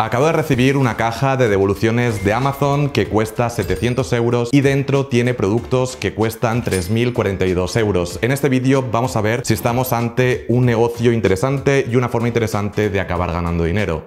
Acabo de recibir una caja de devoluciones de Amazon que cuesta 700 euros y dentro tiene productos que cuestan 3.042 euros. En este vídeo vamos a ver si estamos ante un negocio interesante y una forma interesante de acabar ganando dinero.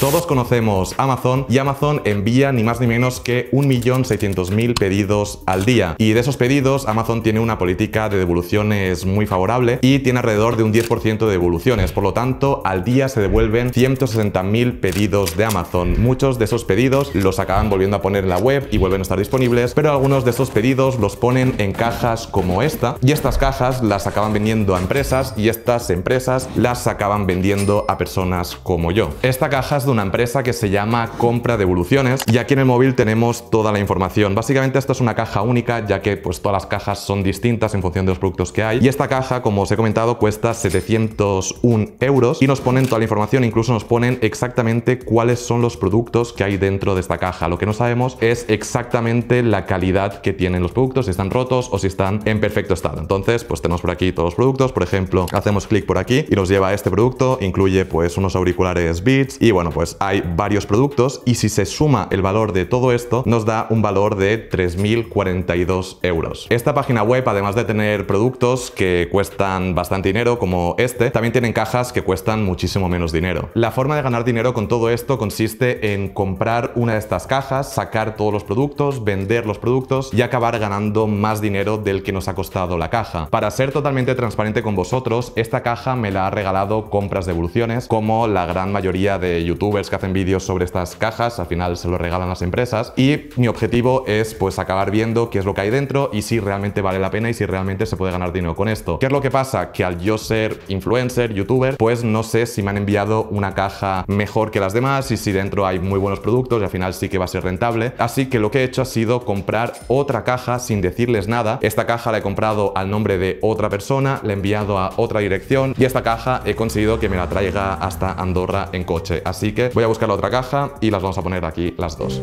Todos conocemos Amazon y Amazon envía ni más ni menos que 1.600.000 pedidos al día. Y de esos pedidos, Amazon tiene una política de devoluciones muy favorable y tiene alrededor de un 10% de devoluciones. Por lo tanto, al día se devuelven 160.000 pedidos de Amazon. Muchos de esos pedidos los acaban volviendo a poner en la web y vuelven a estar disponibles, pero algunos de esos pedidos los ponen en cajas como esta y estas cajas las acaban vendiendo a empresas y estas empresas las acaban vendiendo a personas como yo. Esta caja es de una empresa que se llama Compra Devoluciones Evoluciones. y aquí en el móvil tenemos toda la información. Básicamente esta es una caja única ya que pues todas las cajas son distintas en función de los productos que hay y esta caja como os he comentado cuesta 701 euros y nos ponen toda la información, incluso nos ponen exactamente cuáles son los productos que hay dentro de esta caja. Lo que no sabemos es exactamente la calidad que tienen los productos, si están rotos o si están en perfecto estado. Entonces pues tenemos por aquí todos los productos, por ejemplo hacemos clic por aquí y nos lleva a este producto, incluye pues unos auriculares Beats y bueno pues hay varios productos y si se suma el valor de todo esto nos da un valor de 3.042 euros. Esta página web, además de tener productos que cuestan bastante dinero como este, también tienen cajas que cuestan muchísimo menos dinero. La forma de ganar dinero con todo esto consiste en comprar una de estas cajas, sacar todos los productos, vender los productos y acabar ganando más dinero del que nos ha costado la caja. Para ser totalmente transparente con vosotros, esta caja me la ha regalado compras de evoluciones como la gran mayoría de YouTube que hacen vídeos sobre estas cajas, al final se lo regalan las empresas y mi objetivo es pues acabar viendo qué es lo que hay dentro y si realmente vale la pena y si realmente se puede ganar dinero con esto. ¿Qué es lo que pasa? Que al yo ser influencer, youtuber, pues no sé si me han enviado una caja mejor que las demás y si dentro hay muy buenos productos y al final sí que va a ser rentable. Así que lo que he hecho ha sido comprar otra caja sin decirles nada. Esta caja la he comprado al nombre de otra persona, la he enviado a otra dirección y esta caja he conseguido que me la traiga hasta Andorra en coche. Así que voy a buscar la otra caja y las vamos a poner aquí las dos.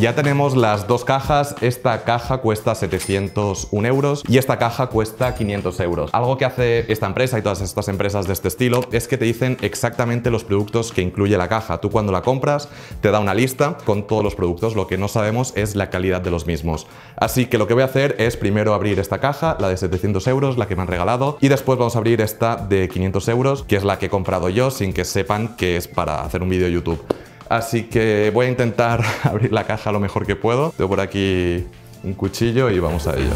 Ya tenemos las dos cajas, esta caja cuesta 701 euros y esta caja cuesta 500 euros. Algo que hace esta empresa y todas estas empresas de este estilo es que te dicen exactamente los productos que incluye la caja. Tú cuando la compras te da una lista con todos los productos, lo que no sabemos es la calidad de los mismos. Así que lo que voy a hacer es primero abrir esta caja, la de 700 euros, la que me han regalado, y después vamos a abrir esta de 500 euros, que es la que he comprado yo sin que sepan que es para hacer un vídeo YouTube. Así que voy a intentar abrir la caja lo mejor que puedo. Tengo por aquí un cuchillo y vamos a ello.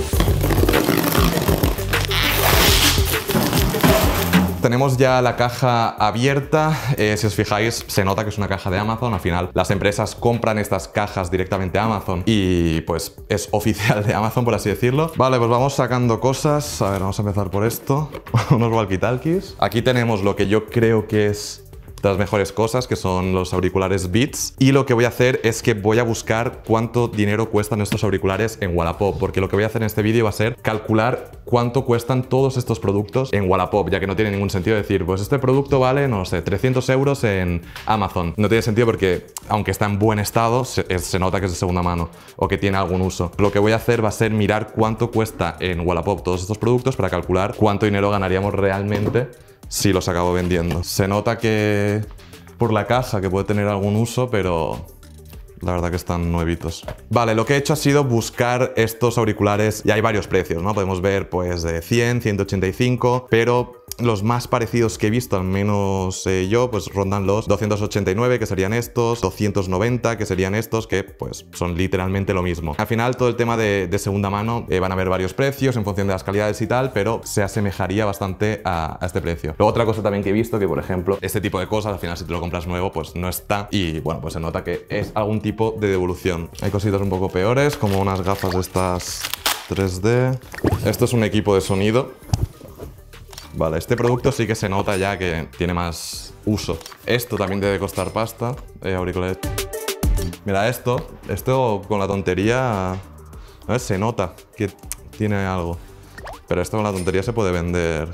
Tenemos ya la caja abierta, eh, si os fijáis se nota que es una caja de Amazon, al final las empresas compran estas cajas directamente a Amazon y pues es oficial de Amazon por así decirlo. Vale, pues vamos sacando cosas, a ver, vamos a empezar por esto, unos walkie-talkies. Aquí tenemos lo que yo creo que es las mejores cosas, que son los auriculares Beats. Y lo que voy a hacer es que voy a buscar cuánto dinero cuestan estos auriculares en Wallapop, porque lo que voy a hacer en este vídeo va a ser calcular cuánto cuestan todos estos productos en Wallapop, ya que no tiene ningún sentido decir, pues este producto vale, no sé, 300 euros en Amazon. No tiene sentido porque, aunque está en buen estado, se, se nota que es de segunda mano o que tiene algún uso. Lo que voy a hacer va a ser mirar cuánto cuesta en Wallapop todos estos productos para calcular cuánto dinero ganaríamos realmente sí los acabo vendiendo. Se nota que por la casa que puede tener algún uso, pero la verdad que están nuevitos. Vale, lo que he hecho ha sido buscar estos auriculares y hay varios precios, ¿no? Podemos ver pues de 100, 185, pero los más parecidos que he visto, al menos eh, yo, pues rondan los 289, que serían estos, 290, que serían estos, que pues son literalmente lo mismo. Al final, todo el tema de, segunda mano, eh, van a haber varios precios en función de las calidades y tal, pero se asemejaría bastante a, a, este precio. Luego, otra cosa también que he visto, que por ejemplo, este tipo de cosas, al final, si te lo compras nuevo, pues no está. Y bueno, pues se nota que es algún tipo de devolución. Hay cositas un poco peores, como unas gafas de estas 3D. Esto es un equipo de sonido Vale, este producto sí que se nota ya que tiene más uso. Esto también debe costar pasta, eh, Mira esto, esto con la tontería ver, se nota que tiene algo. Pero esto con la tontería se puede vender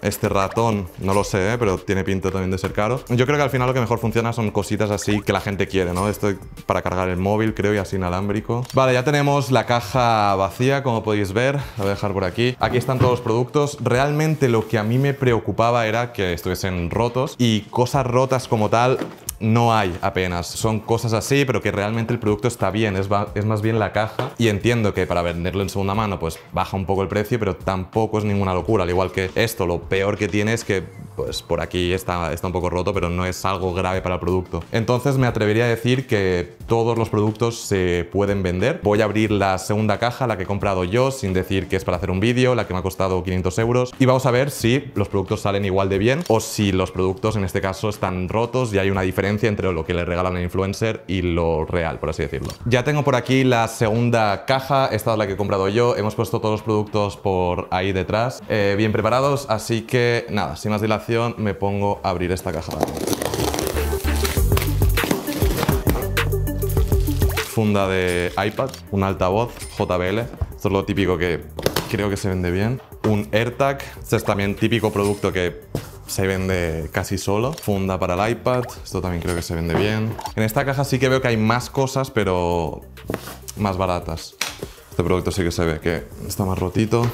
este ratón, no lo sé, ¿eh? pero tiene pinta también de ser caro. Yo creo que al final lo que mejor funciona son cositas así que la gente quiere, ¿no? Esto para cargar el móvil, creo, y así inalámbrico. Vale, ya tenemos la caja vacía, como podéis ver. La voy a dejar por aquí. Aquí están todos los productos. Realmente lo que a mí me preocupaba era que estuviesen rotos y cosas rotas como tal no hay apenas. Son cosas así, pero que realmente el producto está bien, es, es más bien la caja. Y entiendo que para venderlo en segunda mano, pues baja un poco el precio, pero tampoco es ninguna locura. Al igual que esto, lo peor que tiene es que pues por aquí está, está un poco roto, pero no es algo grave para el producto. Entonces me atrevería a decir que todos los productos se pueden vender. Voy a abrir la segunda caja, la que he comprado yo, sin decir que es para hacer un vídeo, la que me ha costado 500 euros. Y vamos a ver si los productos salen igual de bien o si los productos en este caso están rotos y hay una diferencia entre lo que le regalan al influencer y lo real, por así decirlo. Ya tengo por aquí la segunda caja, esta es la que he comprado yo. Hemos puesto todos los productos por ahí detrás, eh, bien preparados, así que nada, sin más dilación me pongo a abrir esta caja. Funda de iPad, un altavoz JBL, esto es lo típico que creo que se vende bien. Un AirTag, este es también típico producto que se vende casi solo. Funda para el iPad, esto también creo que se vende bien. En esta caja sí que veo que hay más cosas, pero más baratas. Este producto sí que se ve que está más rotito.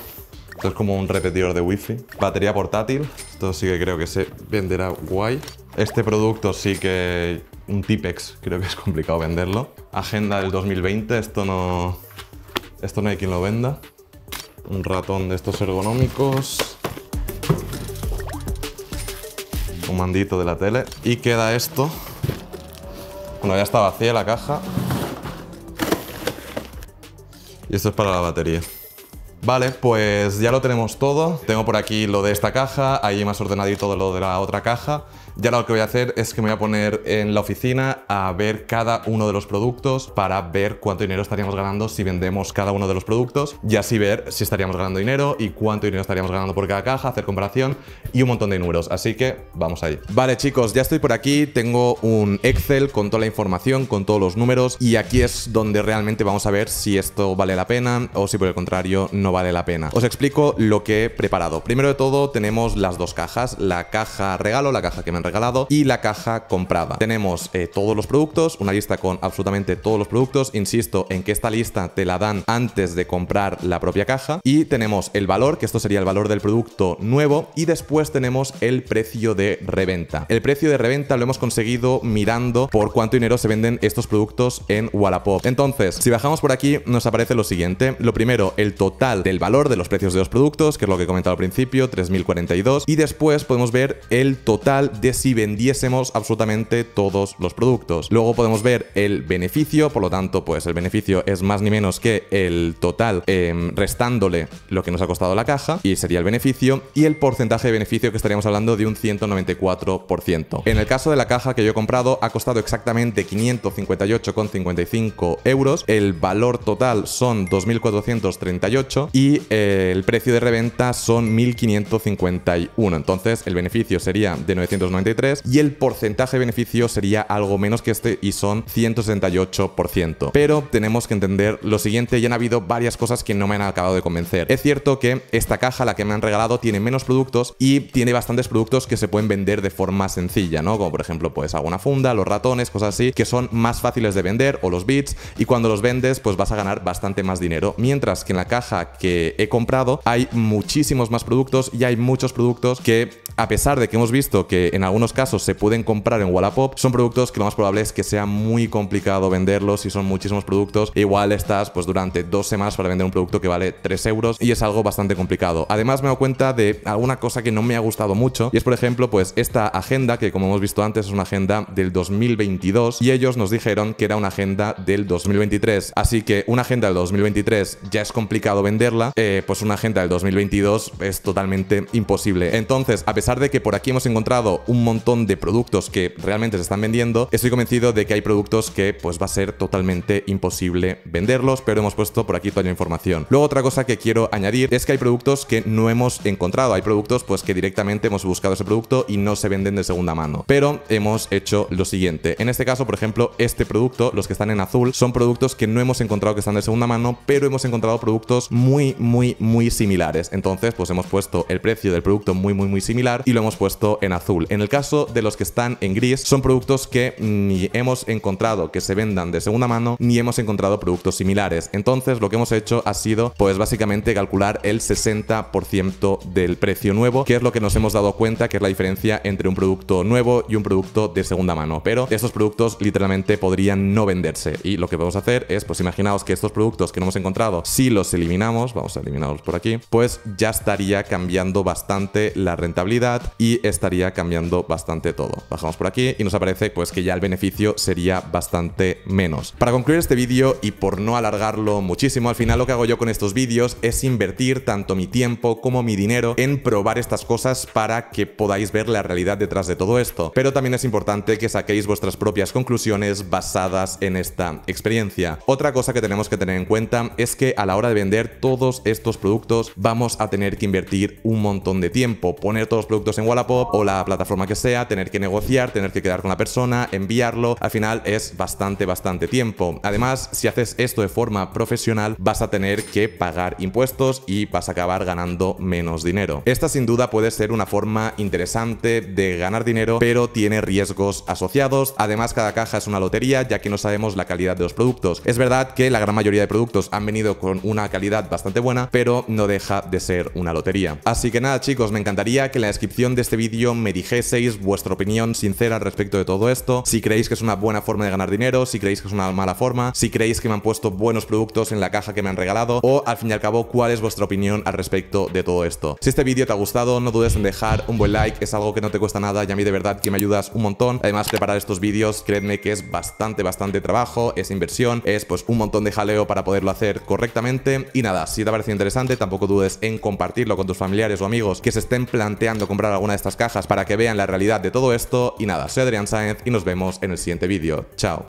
Esto es como un repetidor de wifi. Batería portátil. Esto sí que creo que se venderá guay. Este producto sí que... Un Tipex. Creo que es complicado venderlo. Agenda del 2020. Esto no... Esto no hay quien lo venda. Un ratón de estos ergonómicos. Un mandito de la tele. Y queda esto. Bueno, ya está vacía la caja. Y esto es para la batería. Vale, pues ya lo tenemos todo. Tengo por aquí lo de esta caja, ahí más y todo lo de la otra caja. Ya lo que voy a hacer es que me voy a poner en la oficina a ver cada uno de los productos para ver cuánto dinero estaríamos ganando si vendemos cada uno de los productos y así ver si estaríamos ganando dinero y cuánto dinero estaríamos ganando por cada caja, hacer comparación y un montón de números. Así que vamos ahí. Vale chicos, ya estoy por aquí. Tengo un Excel con toda la información, con todos los números y aquí es donde realmente vamos a ver si esto vale la pena o si por el contrario no vale la pena. Os explico lo que he preparado. Primero de todo tenemos las dos cajas, la caja regalo, la caja que me han regalado y la caja comprada. Tenemos eh, todos los productos, una lista con absolutamente todos los productos. Insisto en que esta lista te la dan antes de comprar la propia caja y tenemos el valor, que esto sería el valor del producto nuevo y después tenemos el precio de reventa. El precio de reventa lo hemos conseguido mirando por cuánto dinero se venden estos productos en Wallapop. Entonces, si bajamos por aquí nos aparece lo siguiente. Lo primero, el total del valor de los precios de los productos, que es lo que he comentado al principio, 3.042. Y después podemos ver el total de si vendiésemos absolutamente todos los productos. Luego podemos ver el beneficio, por lo tanto, pues el beneficio es más ni menos que el total em, restándole lo que nos ha costado la caja, y sería el beneficio, y el porcentaje de beneficio que estaríamos hablando de un 194%. En el caso de la caja que yo he comprado, ha costado exactamente 558,55 euros. El valor total son 2.438 y eh, el precio de reventa son 1.551. Entonces el beneficio sería de 993 y el porcentaje de beneficio sería algo menos que este y son 168%. Pero tenemos que entender lo siguiente ya han habido varias cosas que no me han acabado de convencer. Es cierto que esta caja, la que me han regalado, tiene menos productos y tiene bastantes productos que se pueden vender de forma sencilla, ¿no? Como por ejemplo, pues alguna funda, los ratones, cosas así, que son más fáciles de vender o los bits y cuando los vendes pues vas a ganar bastante más dinero. Mientras que en la caja he comprado, hay muchísimos más productos y hay muchos productos que, a pesar de que hemos visto que en algunos casos se pueden comprar en Wallapop, son productos que lo más probable es que sea muy complicado venderlos y son muchísimos productos. Igual estás pues durante dos semanas para vender un producto que vale 3 euros y es algo bastante complicado. Además me he dado cuenta de alguna cosa que no me ha gustado mucho y es por ejemplo pues esta agenda que como hemos visto antes es una agenda del 2022 y ellos nos dijeron que era una agenda del 2023. Así que una agenda del 2023 ya es complicado vender eh, pues una agenda del 2022 es totalmente imposible. Entonces, a pesar de que por aquí hemos encontrado un montón de productos que realmente se están vendiendo, estoy convencido de que hay productos que pues va a ser totalmente imposible venderlos, pero hemos puesto por aquí toda la información. Luego otra cosa que quiero añadir es que hay productos que no hemos encontrado, hay productos pues que directamente hemos buscado ese producto y no se venden de segunda mano, pero hemos hecho lo siguiente. En este caso, por ejemplo, este producto, los que están en azul, son productos que no hemos encontrado que están de segunda mano, pero hemos encontrado productos muy muy, muy, similares. Entonces, pues hemos puesto el precio del producto muy, muy, muy similar y lo hemos puesto en azul. En el caso de los que están en gris, son productos que ni hemos encontrado que se vendan de segunda mano, ni hemos encontrado productos similares. Entonces, lo que hemos hecho ha sido, pues básicamente calcular el 60% del precio nuevo, que es lo que nos hemos dado cuenta que es la diferencia entre un producto nuevo y un producto de segunda mano. Pero estos productos literalmente podrían no venderse. Y lo que podemos hacer es, pues imaginaos que estos productos que no hemos encontrado, si los eliminamos, vamos a eliminarlos por aquí, pues ya estaría cambiando bastante la rentabilidad y estaría cambiando bastante todo. Bajamos por aquí y nos aparece pues que ya el beneficio sería bastante menos. Para concluir este vídeo y por no alargarlo muchísimo, al final lo que hago yo con estos vídeos es invertir tanto mi tiempo como mi dinero en probar estas cosas para que podáis ver la realidad detrás de todo esto. Pero también es importante que saquéis vuestras propias conclusiones basadas en esta experiencia. Otra cosa que tenemos que tener en cuenta es que a la hora de vender todo todos estos productos vamos a tener que invertir un montón de tiempo. Poner todos los productos en Wallapop o la plataforma que sea, tener que negociar, tener que quedar con la persona, enviarlo, al final es bastante, bastante tiempo. Además, si haces esto de forma profesional, vas a tener que pagar impuestos y vas a acabar ganando menos dinero. Esta sin duda puede ser una forma interesante de ganar dinero, pero tiene riesgos asociados. Además, cada caja es una lotería, ya que no sabemos la calidad de los productos. Es verdad que la gran mayoría de productos han venido con una calidad bastante bastante buena, pero no deja de ser una lotería. Así que nada chicos, me encantaría que en la descripción de este vídeo me dijeseis vuestra opinión sincera al respecto de todo esto, si creéis que es una buena forma de ganar dinero, si creéis que es una mala forma, si creéis que me han puesto buenos productos en la caja que me han regalado o al fin y al cabo cuál es vuestra opinión al respecto de todo esto. Si este vídeo te ha gustado, no dudes en dejar un buen like, es algo que no te cuesta nada y a mí de verdad que me ayudas un montón. Además, preparar estos vídeos, creedme que es bastante, bastante trabajo, es inversión, es pues un montón de jaleo para poderlo hacer correctamente y nada, si te ha parecido interesante, tampoco dudes en compartirlo con tus familiares o amigos que se estén planteando comprar alguna de estas cajas para que vean la realidad de todo esto. Y nada, soy Adrián Sáenz y nos vemos en el siguiente vídeo. Chao.